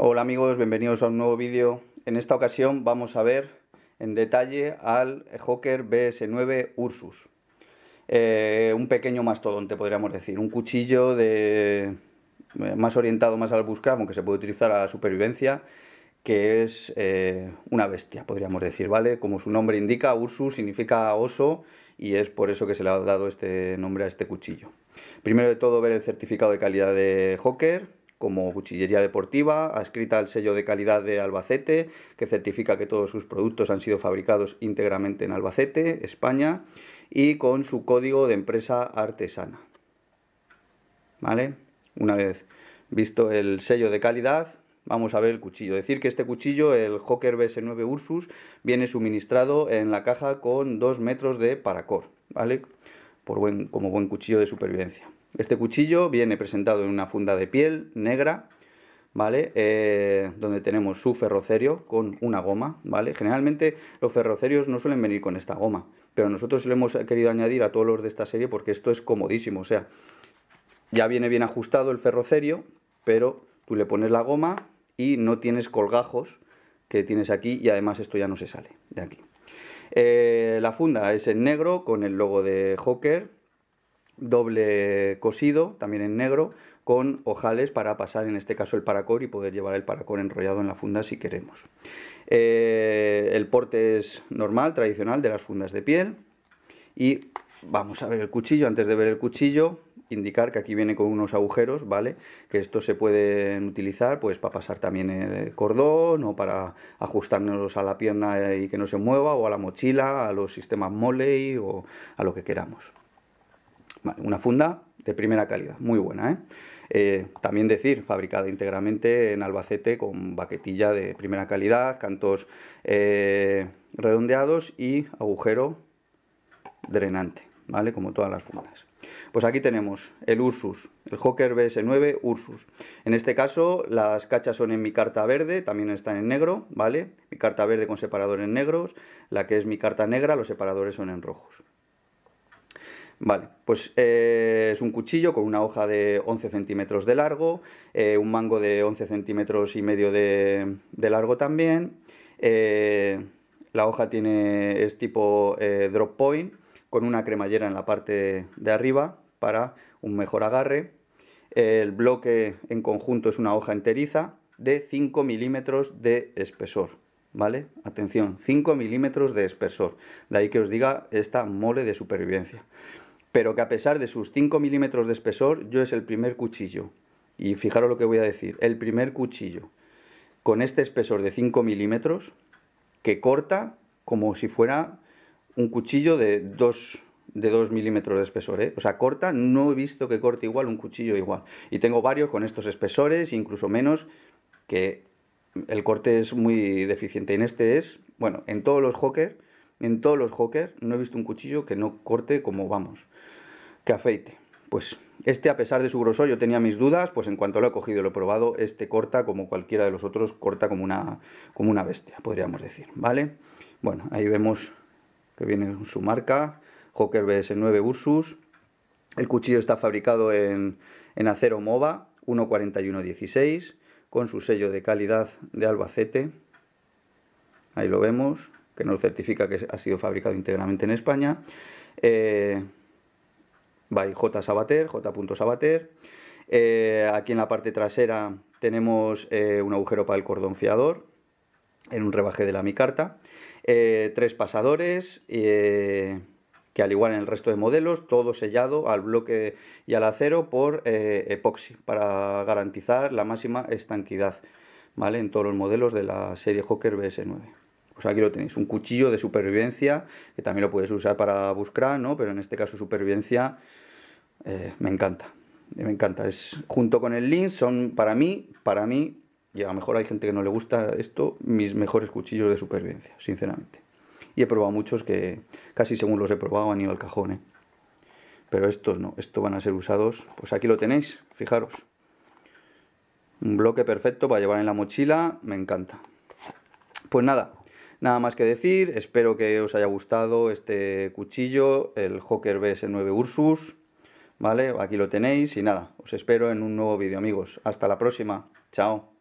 Hola amigos, bienvenidos a un nuevo vídeo. En esta ocasión vamos a ver en detalle al Hawker BS9 Ursus. Eh, un pequeño mastodonte podríamos decir, un cuchillo de, eh, más orientado más al buscar, aunque se puede utilizar a la supervivencia, que es eh, una bestia, podríamos decir, ¿vale? Como su nombre indica, Ursus significa oso y es por eso que se le ha dado este nombre a este cuchillo. Primero de todo ver el certificado de calidad de Hawker, como Cuchillería Deportiva, adscrita al sello de calidad de Albacete, que certifica que todos sus productos han sido fabricados íntegramente en Albacete, España, y con su código de empresa artesana. ¿Vale? Una vez visto el sello de calidad, vamos a ver el cuchillo. Decir que este cuchillo, el Hawker BS9 Ursus, viene suministrado en la caja con 2 metros de paracor, ¿vale? Por buen, como buen cuchillo de supervivencia. Este cuchillo viene presentado en una funda de piel negra, ¿vale? Eh, donde tenemos su ferrocerio con una goma, ¿vale? Generalmente los ferrocerios no suelen venir con esta goma, pero nosotros le hemos querido añadir a todos los de esta serie porque esto es comodísimo, o sea, ya viene bien ajustado el ferrocerio, pero tú le pones la goma y no tienes colgajos que tienes aquí y además esto ya no se sale de aquí. Eh, la funda es en negro con el logo de Hawker, doble cosido, también en negro, con ojales para pasar en este caso el paracord y poder llevar el paracor enrollado en la funda si queremos. Eh, el porte es normal, tradicional, de las fundas de piel. Y vamos a ver el cuchillo. Antes de ver el cuchillo, indicar que aquí viene con unos agujeros, ¿vale? Que estos se pueden utilizar pues para pasar también el cordón o para ajustarnos a la pierna eh, y que no se mueva o a la mochila, a los sistemas moley o a lo que queramos una funda de primera calidad, muy buena. ¿eh? Eh, también decir, fabricada íntegramente en Albacete con baquetilla de primera calidad, cantos eh, redondeados y agujero drenante, ¿vale? Como todas las fundas. Pues aquí tenemos el Ursus, el Hawker BS9 Ursus. En este caso las cachas son en mi carta verde, también están en negro, ¿vale? Mi carta verde con separadores negros, la que es mi carta negra, los separadores son en rojos. Vale, pues eh, es un cuchillo con una hoja de 11 centímetros de largo, eh, un mango de 11 centímetros y medio de, largo también. Eh, la hoja tiene, es tipo drop point con una cremallera en la parte de arriba para un mejor agarre. El bloque en conjunto es una hoja enteriza de 5 milímetros de espesor. ¿Vale? Atención, 5 milímetros de espesor. De ahí que os diga esta mole de supervivencia pero que a pesar de sus 5 milímetros de espesor, yo es el primer cuchillo. Y fijaros lo que voy a decir, el primer cuchillo con este espesor de 5 milímetros que corta como si fuera un cuchillo de 2 de milímetros de espesor, ¿eh? o sea, corta, no he visto que corte igual un cuchillo igual. Y tengo varios con estos espesores, incluso menos, que el corte es muy deficiente. En este es, bueno, en todos los hawkers en todos los hawkers no he visto un cuchillo que no corte como vamos, que afeite. Pues este, a pesar de su grosor, yo tenía mis dudas, pues en cuanto lo he cogido y lo he probado, este corta como cualquiera de los otros, corta como una, como una bestia, podríamos decir, ¿vale? Bueno, ahí vemos que viene su marca, hocker BS9 Ursus. El cuchillo está fabricado en, en acero MOVA 14116 con su sello de calidad de Albacete. Ahí lo vemos, que nos certifica que ha sido fabricado íntegramente en España. Eh, by J. Sabater, J. Sabater. Eh, aquí en la parte trasera tenemos eh, un agujero para el cordón fiador, en un rebaje de la micarta. tres pasadores, que al igual en el resto de modelos, todo sellado al bloque y al acero por epoxi, para garantizar la máxima estanquidad. ¿Vale? en todos los modelos de la serie Hawker BS9. Pues aquí lo tenéis, un cuchillo de supervivencia, que también lo puedes usar para buscar, ¿no? Pero en este caso supervivencia eh, me encanta. Me encanta. Es junto con el link, son para mí, para mí, y a lo mejor hay gente que no le gusta esto, mis mejores cuchillos de supervivencia, sinceramente. Y he probado muchos que casi según los he probado han ido al cajón, ¿eh? Pero estos no, estos van a ser usados. Pues aquí lo tenéis, fijaros. Un bloque perfecto para llevar en la mochila, me encanta. Pues nada, Nada más que decir, espero que os haya gustado este cuchillo, el Hawker BS9 Ursus, ¿vale? Aquí lo tenéis y nada, os espero en un nuevo vídeo amigos. Hasta la próxima, chao.